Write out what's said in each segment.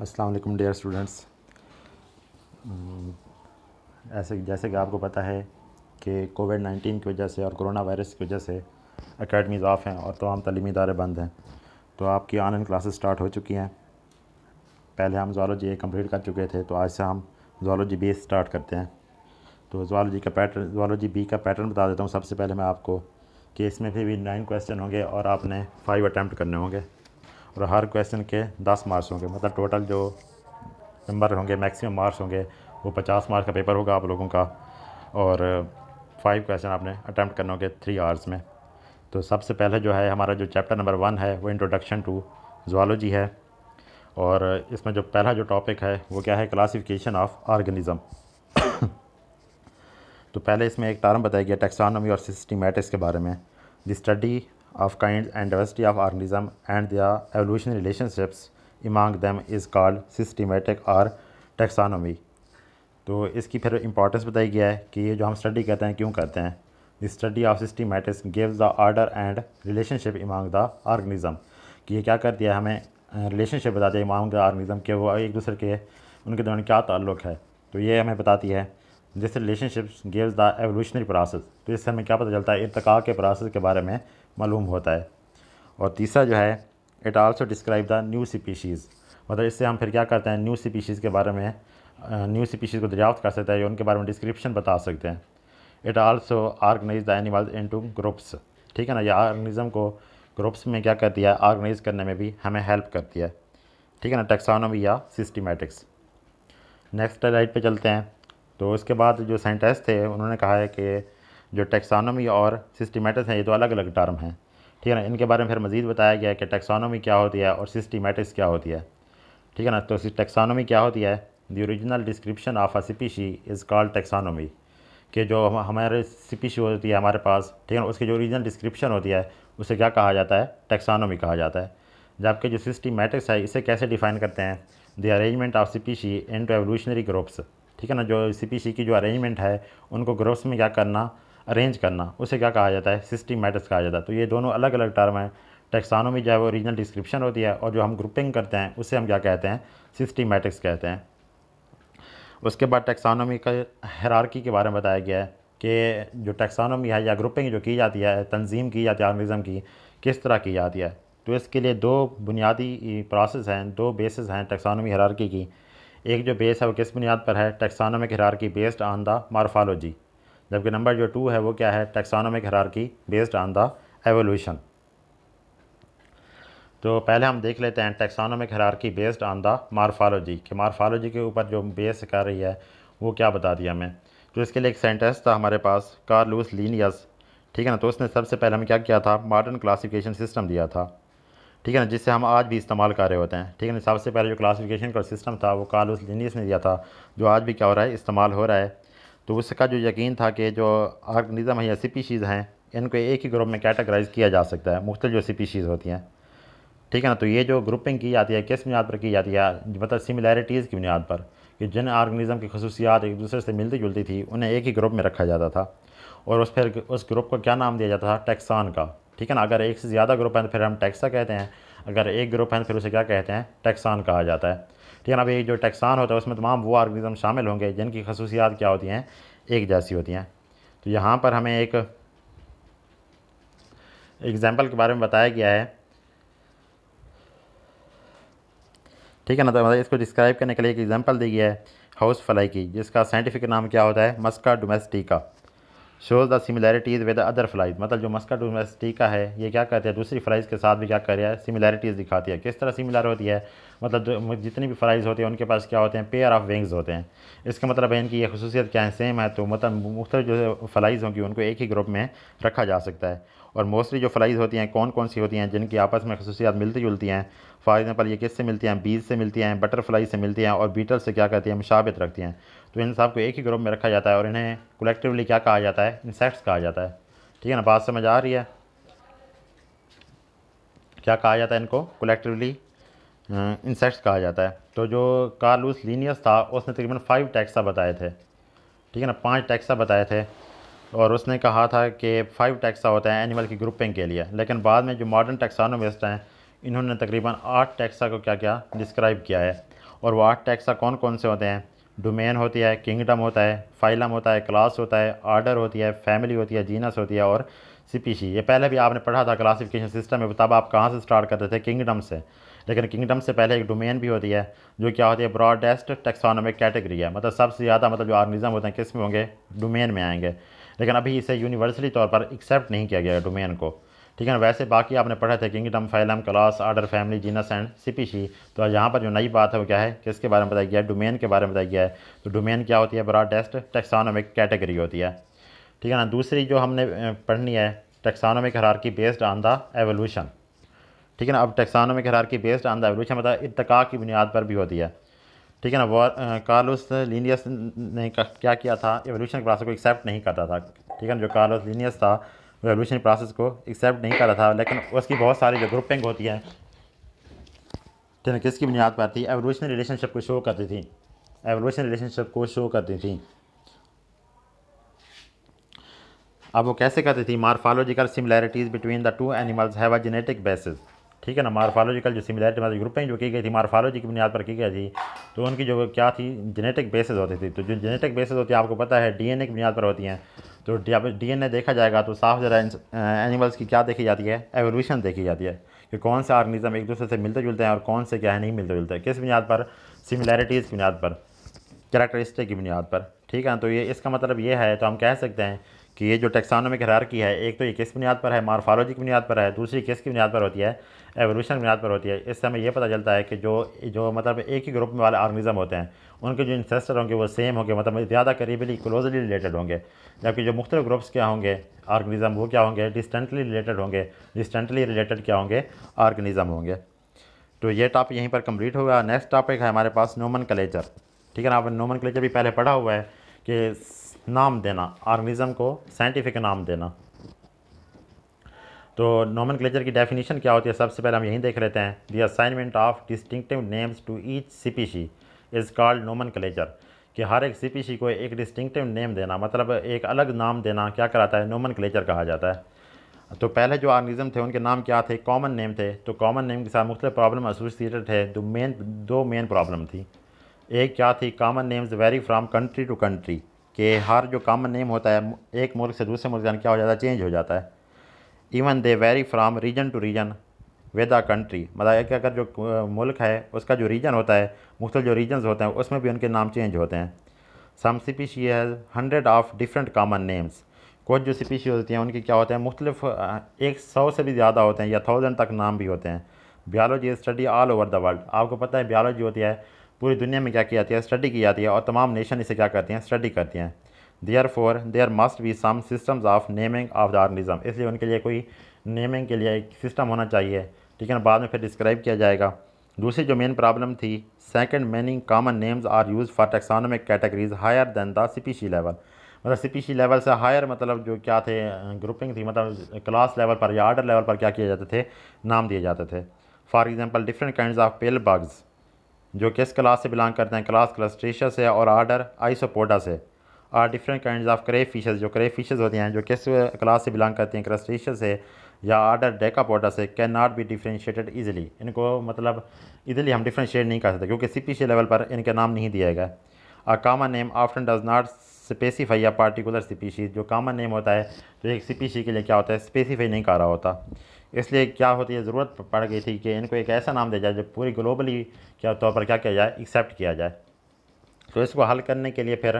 अस्सलाम वालेकुम dear students हम्म, ऐसे जैसे कि आपको पता है कि कोविड नाइन्टीन की वजह से और कोरोना वायरस की वजह से अकेडमीज़ ऑफ़ हैं और तमाम तलीमी इदारे बंद हैं तो आपकी ऑनलाइन क्लासेस स्टार्ट हो चुकी हैं पहले हम जोलॉजी ए कम्प्लीट कर चुके थे तो आज से हम जोलॉजी बी स्टार्ट करते हैं तो जोलॉजी का पैटर्न जोलॉजी बी का पैटर्न बता देता हूँ सबसे पहले मैं आपको कि इसमें फिर भी नाइन क्वेश्चन होंगे और आपने फाइव अटैम्प्ट करने होंगे और हर क्वेश्चन के दस मार्क्स होंगे मतलब टोटल जो नंबर होंगे मैक्सिमम मार्क्स होंगे वो पचास मार्क्स का पेपर होगा आप लोगों का और फाइव क्वेश्चन आपने अटैम्प्ट करना होंगे थ्री आवर्स में तो सबसे पहले जो है हमारा जो चैप्टर नंबर वन है वो इंट्रोडक्शन टू जोलॉजी है और इसमें जो पहला जो टॉपिक है वो क्या है क्लासिफिकेशन ऑफ ऑर्गेनिज़म तो पहले इसमें एक टर्म बताया गया टेक्सानोमी और सिस्टमेटिक्स के बारे में the study of kinds and diversity of organism and their evolution relationships among them is called systematic or taxonomy. तो इसकी फिर इंपॉर्टेंस बताई गया है कि ये जो हम स्टडी करते हैं क्यों करते हैं the study of systematics gives the order and relationship among the organism कि ये क्या करती है हमें रिलेशनशिप बताती है इमांग द ऑर्गेनिज़म के वो एक दूसरे के उनके दौरान क्या ताल्लुक़ है तो ये हमें बताती है this relationships gives the evolutionary process तो इससे हमें क्या पता चलता है इरतका के प्रोसेस के बारे में मालूम होता है और तीसरा जो है it also describe the new species मतलब इससे हम फिर क्या करते हैं न्यू स्पीशीज़ के बारे में न्यू स्पीशीज़ को दरियाफ्त कर सकते हैं या उनके बारे में डिस्क्रिप्शन बता सकते हैं it also organise the animal into groups ठीक है ना ये आर्गनिज़म को ग्रुप्स में क्या करती है ऑर्गेनाइज करने में भी हमें हेल्प करती है ठीक है ना टेक्सानोमी या सिस्टमेटिक्स नेक्स्ट स्लाइड पे चलते हैं तो उसके बाद जो साइंटिस्ट थे उन्होंने कहा है कि जो टेक्सानोमी और सिस्टीमेटिक्स हैं ये तो अलग अलग टर्म हैं ठीक है ना इनके बारे में फिर मज़ीद बताया गया कि टेक्सानोमी क्या होती है और सिस्टीमेटिक्स क्या होती है ठीक है ना तो टेक्सानोमी क्या होती है the original description of a species is called taxonomy कि जो हम हमारे स्पीशी होती है हमारे पास ठीक है ना उसकी जो ओरिजिनल डिस्क्रिप्शन होती है उसे क्या कहा जाता है टेक्सानोमी कहा जाता है जबकि जो सिस्टीमेटिक्स है इसे कैसे डिफ़ाइन करते हैं the arrangement of species into evolutionary groups ठीक है ना जो सी की जो अरेंजमेंट है उनको ग्रोप्स में क्या करना अरेंज करना उसे क्या कहा जाता है सिस्टिक मैटर्स कहा जाता है तो ये दोनों अलग अलग टर्म हैं टेक्सानोमी जो है वो रीजनल डिस्क्रिप्शन होती है और जो हम ग्रुपिंग करते हैं उसे हम क्या कहते हैं सिस्टीमेटिक्स कहते हैं उसके बाद टेक्सानोमी का हरारकी के बारे में बताया गया है कि जो टेक्सानोमी है या ग्रुपिंग जो की जाती है तंजीम की जाती है आर्मिज़म की किस तरह की जाती है तो इसके लिए दो बुनियादी प्रोसेस हैं दो बेसिस हैं टेक्सानोमी हरारकी की एक जो बेस है वो किस बुनियाद पर है टेक्सानोमिक की बेस्ड ऑन द मार्फालोजी जबकि नंबर जो टू है वो क्या है टेक्सानोमिक की बेस्ड ऑन द एवोल्यूशन तो पहले हम देख लेते हैं टेक्सानोमिक की बेस्ड ऑन द मार्फालोजी कि मार्फालोजी के ऊपर जो बेस कर रही है वो क्या बता दिया हमें तो इसके लिए एक सेंटेंस था हमारे पास कार्लूस लीनियस ठीक है ना तो उसने सबसे पहले हमें क्या किया था मॉडर्न क्लासिफिकेशन सिस्टम दिया था ठीक है ना जिससे हम आज भी इस्तेमाल कर रहे होते हैं ठीक है ना सबसे पहले जो क्लासिफिकेशन का सिस्टम था वो कार्लोस लिनियस ने दिया था जो आज भी क्या हो रहा है इस्तेमाल हो रहा है तो उसका जो यकीन था कि जो आर्गनिज़म है या स्पीशीज़ हैं इनको एक ही ग्रुप में कैटेगराइज किया जा सकता है मुख्तल जो स्पीशीज़ होती हैं ठीक है ना तो ये जो ग्रुपिंग की जाती है किस बुनियाद पर की जाती है मतलब सिमिलैरिटीज़ की बुनियाद पर कि जिन आर्गनिज़म की खसूसियात एक दूसरे से मिलती जुलती थी उन्हें एक ही ग्रुप में रखा जाता था और उस फिर उस ग्रुप को क्या नाम दिया जाता था टैक्सान का ठीक है ना अगर एक से ज़्यादा ग्रुप है तो फिर हम टैक्सा कहते हैं अगर एक ग्रुप है तो फिर उसे क्या कहते हैं टैक्सान कहा जाता है ठीक है ना अभी जो टैक्सान होता है उसमें तमाम वो आर्गनिज़म शामिल होंगे जिनकी खसूसियात क्या होती हैं एक जैसी होती हैं तो यहाँ पर हमें एक एग्ज़ाम्पल के बारे में बताया गया है ठीक है ना तो मतलब इसको डिस्क्राइब करने के लिए एक एग्ज़ाम्पल दी गई है हाउस फ्लाई की जिसका साइंटिफिक नाम क्या होता है Musca domestica shows the similarities with other flies मतलब जो मस्कट यूनिवर्सिटी का है ये क्या कहते हैं दूसरी फ्लाइज के साथ भी क्या कर रहा है सिमिलैरिटीज़ दिखाती है किस तरह सिमिलर होती है मतलब जितनी भी फ्लाइज होती है उनके पास क्या होते हैं पेयर ऑफ विंग्स होते हैं इसका मतलब है इनकी ये खसूसियत क्या है सेम है तो मतलब मुख्तु जो फ्लाइज़ होंगी उनको एक ही ग्रुप में रखा जा सकता है और मोस्टली जो फ्लाइज़ होती हैं कौन कौन सी होती हैं जिनकी आपस में खसूसियात मिलती जुलती हैं फॉर एग्ज़ाम्पल ये किससे मिलती हैं बीज से मिलती हैं बटरफ्लाई से मिलती हैं और बीटल से क्या करती हैं मुशाबत रखती हैं तो इन सब को एक ही ग्रुप में रखा जाता है और इन्हें कलेक्टिवली क्या कहा जाता है इंसेक्ट्स कहा जाता है ठीक है ना बात समझ आ रही है क्या कहा जाता है इनको कलेक्टिवली इंसेक्ट्स अं, कहा जाता है तो जो कार्लूस लीनियस था उसने तकरीबन फाइव टैक्सा बताए थे ठीक है ना पाँच टैक्सा बताए थे और उसने कहा था कि फ़ाइव टैक्सा होता है एनिमल की ग्रुपिंग के लिए लेकिन बाद में जो मॉडर्न टैक्सानोमिस्ट हैं इन्होंने तकरीबन आठ टैक्सा को क्या क्या डिस्क्राइब किया है और वो आठ टैक्सा कौन कौन से होते हैं डोमेन होती है किंगडम होता है फाइलम होता है क्लास होता है आर्डर होती है फैमिली होती है जीनस होती है और सी ये पहले भी आपने पढ़ा था क्लासिफिकेशन सिस्टम में तब आप कहाँ से स्टार्ट करते थे किंगडम से लेकिन किंगडम से पहले एक डोमेन भी होती है जो क्या होती है ब्रॉडेस्ट टेक्सोनोमिक कैटेगरी है मतलब सबसे ज़्यादा मतलब जो आर्गनिजम होते हैं किस में होंगे डोमेन में आएंगे लेकिन अभी इसे यूनिवर्सली तौर पर एक्सेप्ट नहीं किया गया है डोमेन को ठीक है ना वैसे बाकी आपने पढ़ा था kingdom phylum class order family genus and species तो यहाँ पर जो नई बात है वो क्या है किसके बारे में बताया गया है डोमेन के बारे में बताया गया है तो डोमेन क्या होती है ब्रॉडेस्ट टेक्सोनोमिक कैटेगरी होती है ठीक है ना दूसरी जो हमने पढ़नी है taxonomic hierarchy based on the evolution ठीक है ना अब टैक्सानोमिक की बेस्ड ऑन द एवोल्यूशन मतलब इतका की बुनियाद पर भी होती है ठीक है ना वो कार्लोस लीनियस ने क्या किया था एवोल्यूशन प्रोसेस को एक्सेप्ट नहीं करता था ठीक है ना जो कार्लोस लीनियस था वो एवोल्यूशन प्रोसेस को एक्सेप्ट नहीं करता था लेकिन उसकी बहुत सारी जो ग्रुपिंग होती है ठीक है किसकी बुनियाद पर थी एवोल्यूशन रिलेशनशिप को शो करती थी एवोल्यूशन रिलेशनशिप को शो करती थी अब वो कैसे करती थी morphological similarities between the two animals have a genetic basis ठीक है ना मार्फालोजिकल जो सिमिलैरिटी मतलब ग्रुपिंग जो की गई थी मार्फालोजी की बुनियाद पर की गई थी तो उनकी जो क्या थी जेनेटिक बेसिस होती थी तो जो जेनेटिक बेसिस होती है आपको पता है डीएनए की बुनियाद पर होती हैं तो डीएनए देखा जाएगा तो साफ ज़रा एनिमल्स की क्या देखी जाती है एवोल्यूशन देखी जाती है कि कौन से ऑर्गेनिज्म एक दूसरे से मिलते जुलते हैं और कौन से क्या है नहीं मिलते जुलते किस बुनियाद पर सिमिलैरिटीज़ की बुनियाद पर कैरेक्टरिस्टिक की बुनियाद पर ठीक है तो ये इसका मतलब ये है तो हम कह सकते हैं कि ये जो टेक्सानोमिक हरारकी है एक तो ये किस बुनियाद पर है मार्फालोजी की बुनियाद पर है दूसरी किस की बुनियाद पर होती है एवोल्यूशन बुनियाद पर होती है इससे हमें यह पता चलता है कि जो जो मतलब एक ही ग्रुप में वाले ऑर्गेनिज्म होते हैं उनके जो इंसेस्टर होंगे वो सेम होंगे मतलब ज़्यादा करीबली क्लोजली रिलेटेड होंगे जबकि जो मुख्तलिफ ग्रुप्स क्या होंगे आर्गनिज़म वो क्या होंगे डिस्टेंटली रिलेटेड होंगे डिस्टेंटली रिलेटेड क्या होंगे आर्गनिज़म होंगे तो ये टॉपिक यहीं पर कंप्लीट होगा नेक्स्ट टॉपिक है हमारे पास नोमन कलेचर ठीक है ना आपने नोमन कलेचर भी पहले पढ़ा हुआ है कि नाम देना आर्गनिज़म को साइंटिफिक नाम देना तो नॉमन की डेफिनेशन क्या होती है सबसे पहले हम यहीं देख लेते हैं the assignment of distinctive names to each सी इज़ कॉल्ड नॉमन कि हर एक सी को एक डिस्टिंगटिव नेम देना मतलब एक अलग नाम देना क्या कराता है नोमन कहा जाता है तो पहले जो आर्गनिज़म थे उनके नाम क्या थे कॉमन नेम थे तो कॉमन नेम के साथ मुख्तलिफ प्रॉब्लम एसोसिएटेड थे दो मेन दो मेन प्रॉब्लम थी एक क्या थी common names vary from country to country कि हर जो कॉमन नेम होता है एक मुल्क से दूसरे मुल्क जाना क्या हो जाता है चेंज हो जाता है even they vary from region to region with a country मतलब एक अगर जो मुल्क है उसका जो रीजन होता है मुख्तल जो रीजन्स होते हैं उसमें भी उनके नाम चेंज होते हैं सम स्पीशी है hundred of different common names कुछ जो स्पीशी होती हैं उनके क्या होते हैं मुख्तलिफ एक सौ से भी ज़्यादा होते हैं या थाउजेंड तक नाम भी होते हैं biology study all over the world आपको पता है बियालॉजी होती है पूरी दुनिया में क्या की जाती है स्टडी की जाती है और तमाम नेशन इसे क्या करती हैं स्टडी करती हैं therefore there must be some systems of naming of the organism इसलिए उनके लिए कोई नेमिंग के लिए एक सिस्टम होना चाहिए ठीक है ना बाद में फिर डिस्क्राइब किया जाएगा दूसरी जो मेन प्रॉब्लम थी second meaning common names are use for taxonomic categories higher than the species level मतलब सीपीसी लेवल से हायर मतलब जो क्या थे ग्रुपिंग थी मतलब क्लास लेवल पर या आर्डर लेवल पर क्या किए जाते थे नाम दिए जाते थे for example different kind of pill bugs जो किस क्लास से बिलोंग करते हैं क्लास क्लस्ट्रेशस है और आर्डर आइसोपोडा से are different kind of crayfishes जो क्रे फिशेज़ होती हैं जो किस क्लास से बिलोंग करती हैं क्रस्टेशियस से या आर्डर डेका पोडर से can not be differentiated easily इनको मतलब ईजिली हम डिफ्रेंशिएट नहीं कर सकते क्योंकि सी लेवल पर इनके नाम नहीं दिया गया a common name often does not specify a particular सी जो कामन नेम होता है तो एक सी के लिए क्या होता है स्पेसिफाई नहीं कर रहा होता इसलिए क्या होती है ज़रूरत पड़ गई थी कि इनको एक ऐसा नाम दिया जाए जो पूरी ग्लोबली के तौर पर क्या किया जाए एक्सेप्ट किया जाए तो इसको हल करने के लिए फिर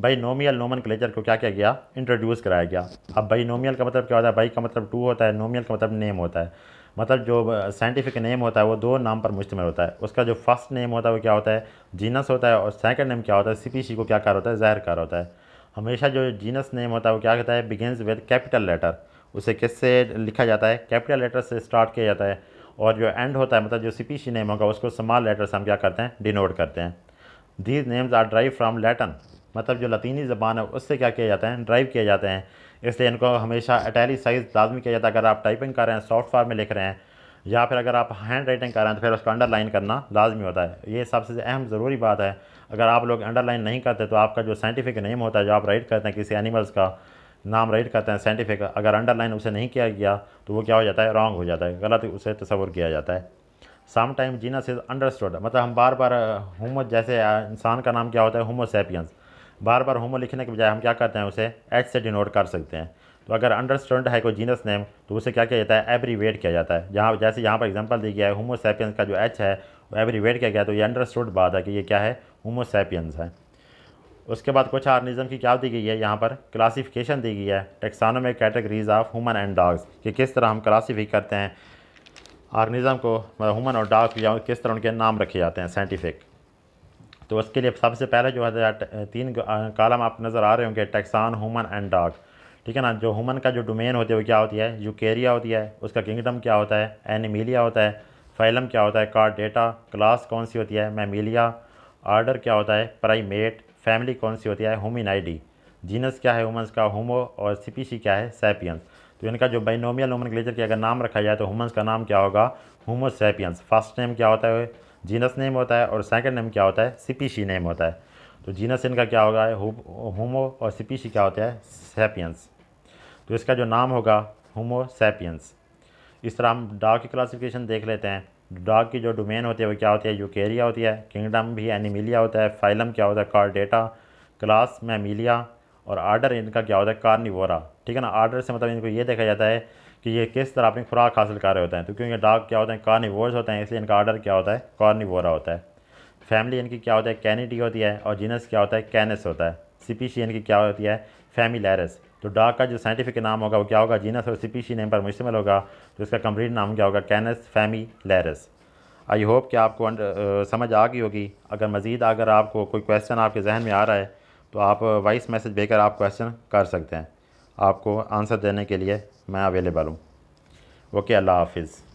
नोमियल नोमन क्लेचर को क्या किया गया इंट्रोड्यूस कराया गया अब नोमियल का मतलब क्या होता है बाई का मतलब टू होता है नोमियल का मतलब नेम होता है मतलब जो साइंटिफिक नेम होता है वो दो नाम पर मुश्तमल होता है उसका जो फर्स्ट नेम होता है वो क्या होता है जीनस होता है और सेकंड नेम क्या होता है सीपीसी को क्या कार होता है जहर कार होता है हमेशा जो जीनस नेम होता है वो क्या कहता है बिगेंस विद कैपिटल लेटर उसे किससे लिखा जाता है कैपिटल लेटर से स्टार्ट किया जाता है और जो एंड होता है मतलब जो सी नेम होगा उसको स्मॉल लेटर से हम क्या करते हैं डिनोट करते हैं these names are derived from Latin मतलब जो लतीनी ज़बान है उससे क्या किया जाता है ड्राइव किया जाते हैं इसलिए इनको हमेशा अटैली साइज़ लाजमी किया जाता है अगर आप टाइपिंग कर रहे हैं सॉफ्ट फॉर्म में लिख रहे हैं या फिर अगर आप हैंड राइटिंग कर रहे हैं तो फिर उसको अंडरलाइन करना लाजमी होता है ये सबसे अहम ज़रूरी बात है अगर आप लोग अंडरलाइन नहीं करते तो आपका जो साइंटिफिक नेम होता है जो आप राइट करते हैं किसी एनिमल्स का नाम राइट करते हैं साइंटिफिक अगर अंडरलाइन उसे नहीं किया गया तो वो क्या हो जाता है रॉन्ग हो जाता है गलत उसे तस्वर किया जाता है some time genus is understood मतलब हम बार बार हमत जैसे इंसान का नाम क्या होता है सेपियंस बार बार होमो लिखने के बजाय हम क्या करते हैं उसे एच से डिनोट कर सकते हैं तो अगर अंडर स्टूडेंट है कोई जीनस नेम तो उसे क्या किया जाता है एवरी वेट किया जाता है जहाँ जैसे यहाँ पर एग्जाम्पल दी गया है होमोसैपियंस का जो एच है वो एवरी वेट किया गया तो ये स्टूड बात है कि ये क्या है होमोसैपियंस है उसके बाद कुछ आर्निज़म की क्या दी गई है यहाँ पर क्लासिफिकेशन दी गई है taxonomic categories of human and dogs कि किस तरह हम क्लासीफिक करते हैं आर्निज़म को मतलब हुमन और डॉग या किस तरह उनके नाम रखे जाते हैं साइंटिफिक तो उसके लिए सबसे पहले जो है तीन कॉलम आप नज़र आ रहे होंगे टैक्सान हुमन एंड डॉग ठीक है ना जो हुमन का जो डोमेन होती है वो क्या होती है यूकेरिया होती है उसका किंगडम क्या होता है एनिमीलिया होता है फाइलम क्या होता है कार्ड डेटा क्लास कौन सी होती है मैमिलिया आर्डर क्या होता है प्राइमेट फैमिली कौन सी होती है हुमिन आई जीनस क्या है हुमन्स का होमो और सी क्या है सैपियंस तो इनका जो बाइनोमियल नोमन क्लेचर के अगर नाम रखा जाए तो हुमन्स का नाम क्या होगा हुमो सैपियंस फर्स्ट नेम क्या होता है जीनस नेम होता है और सेकंड नेम क्या होता है सिपीशी नेम होता है तो जीनस इनका क्या होगा होमो और सिपीशी क्या होता है सेपियंस तो इसका जो नाम होगा होमो सेपियंस इस तरह हम डॉग की क्लासिफिकेशन देख लेते हैं डॉग की जो डोमेन होती है वो क्या होती है यूकेरिया होती है किंगडम भी एनिमिलिया होता है फाइलम क्या होता है कार्डेटा क्लास मैमिलिया और आर्डर इनका क्या होता है कार्निवोरा ठीक है ना आर्डर से मतलब इनको ये देखा जाता है कि ये किस तरह अपनी खुराक हासिल कर रहे होते हैं तो क्योंकि डॉग क्या होते हैं कार्निवोर्स होते हैं इसलिए इनका आर्डर क्या होता है कार्निवोरा होता है फैमिली इनकी क्या होता है कैनिटी होती है और जीनस क्या होता है कैनस होता है सिपीशी इनकी क्या होती है लैरस तो डॉग का जो साइंटिफिक नाम होगा वो क्या होगा जीनस और सिपीशी नेम पर मुश्तमल होगा तो इसका कम्प्लीट नाम क्या होगा कैनस लैरस आई होप कि आपको समझ आ गई होगी अगर मज़ीद अगर आपको कोई क्वेश्चन आपके जहन में आ रहा है तो आप वॉइस मैसेज देकर आप क्वेश्चन कर सकते हैं आपको आंसर देने के लिए मैं अवेलेबल हूँ ओके अल्लाह हाफिज़